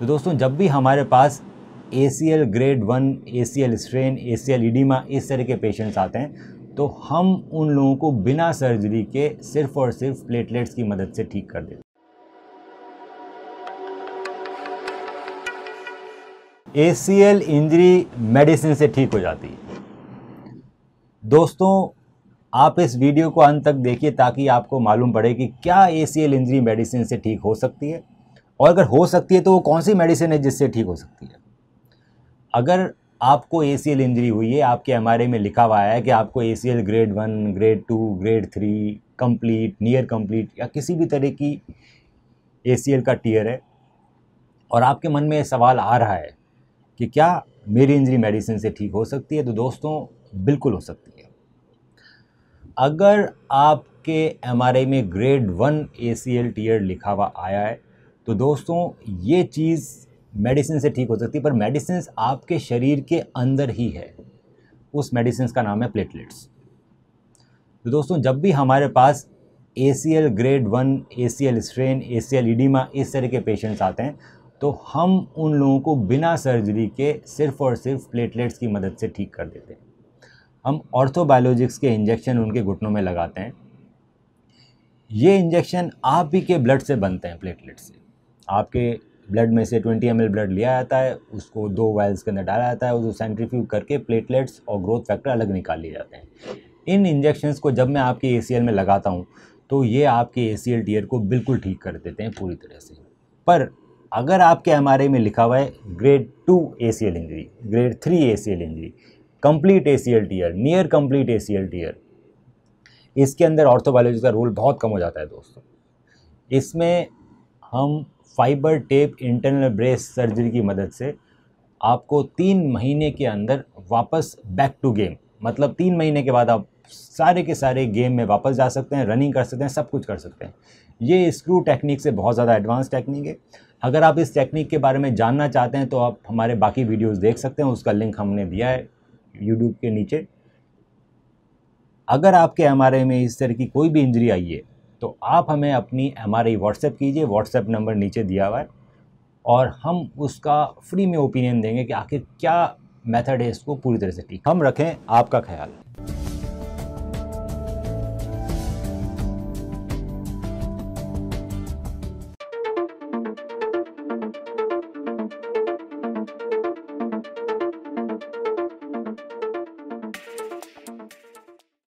तो दोस्तों जब भी हमारे पास A grade one A C strain A edema इस तरह के पेशेंट्स आते हैं तो हम उन लोगों को बिना सर्जरी के सिर्फ और सिर्फ प्लेटलेट्स की मदद से ठीक कर देते A C L injury medicine से ठीक हो जाती है दोस्तों आप इस वीडियो को अंत तक देखिए ताकि आपको मालूम पड़े कि क्या A C L injury medicine से ठीक हो सकती है और अगर हो सकती है तो वो कौन सी मेडिसिन है जिससे ठीक हो सकती है अगर आपको ए इंजरी हुई है आपके एम में लिखा हुआ है कि आपको A grade one grade two grade three complete near complete या किसी भी तरह की ए का टीयर है और आपके मन में ये सवाल आ रहा है कि क्या मेरी इंजरी मेडिसिन से ठीक हो सकती है तो दोस्तों बिल्कुल हो सकती है अगर आपके एम में ग्रेड वन ए टीयर लिखा हुआ आया है तो दोस्तों ये चीज़ मेडिसिन से ठीक हो सकती है पर मेडिसिन आपके शरीर के अंदर ही है उस मेडिसिन का नाम है प्लेटलेट्स तो दोस्तों जब भी हमारे पास A C L grade one A C L strain A C L edema इस तरह के पेशेंट्स आते हैं तो हम उन लोगों को बिना सर्जरी के सिर्फ़ और सिर्फ प्लेटलेट्स की मदद से ठीक कर देते हैं हम ऑर्थोबायोलॉजिक्स के इंजेक्शन उनके घुटनों में लगाते हैं ये इंजेक्शन आप ही के ब्लड से बनते हैं प्लेटलेट्स से आपके ब्लड में से 20 एम ब्लड लिया जाता है उसको दो वायल्स के अंदर डाला जाता है उसको सेंट्रीफ्यू करके प्लेटलेट्स और ग्रोथ फैक्टर अलग निकाल लिए जाते हैं इन इंजेक्शन्स को जब मैं आपके ए में लगाता हूँ तो ये आपके ए सी टीयर को बिल्कुल ठीक कर देते हैं पूरी तरह से पर अगर आपके एम में लिखा हुआ है grade two A injury grade three A injury complete a tear near complete a tear इसके अंदर ऑर्थोबायोलॉजी का रोल बहुत कम हो जाता है दोस्तों इसमें हम fibre tape internal brace surgery की मदद से आपको तीन महीने के अंदर वापस बैक टू गेम मतलब तीन महीने के बाद आप सारे के सारे गेम में वापस जा सकते हैं रनिंग कर सकते हैं सब कुछ कर सकते हैं ये स्क्रू टेक्निक से बहुत ज़्यादा एडवांस टेक्निक है अगर आप इस टेक्निक के बारे में जानना चाहते हैं तो आप हमारे बाकी वीडियोस देख सकते हैं उसका लिंक हमने दिया है यूट्यूब के नीचे अगर आपके एम में इस तरह की कोई भी इंजरी आई है तो आप हमें अपनी एम आर आई व्हाट्सएप कीजिए व्हाट्सएप नंबर नीचे दिया हुआ है और हम उसका फ्री में ओपिनियन देंगे कि आखिर क्या मेथड है इसको पूरी तरह से ठीक हम रखें आपका ख्याल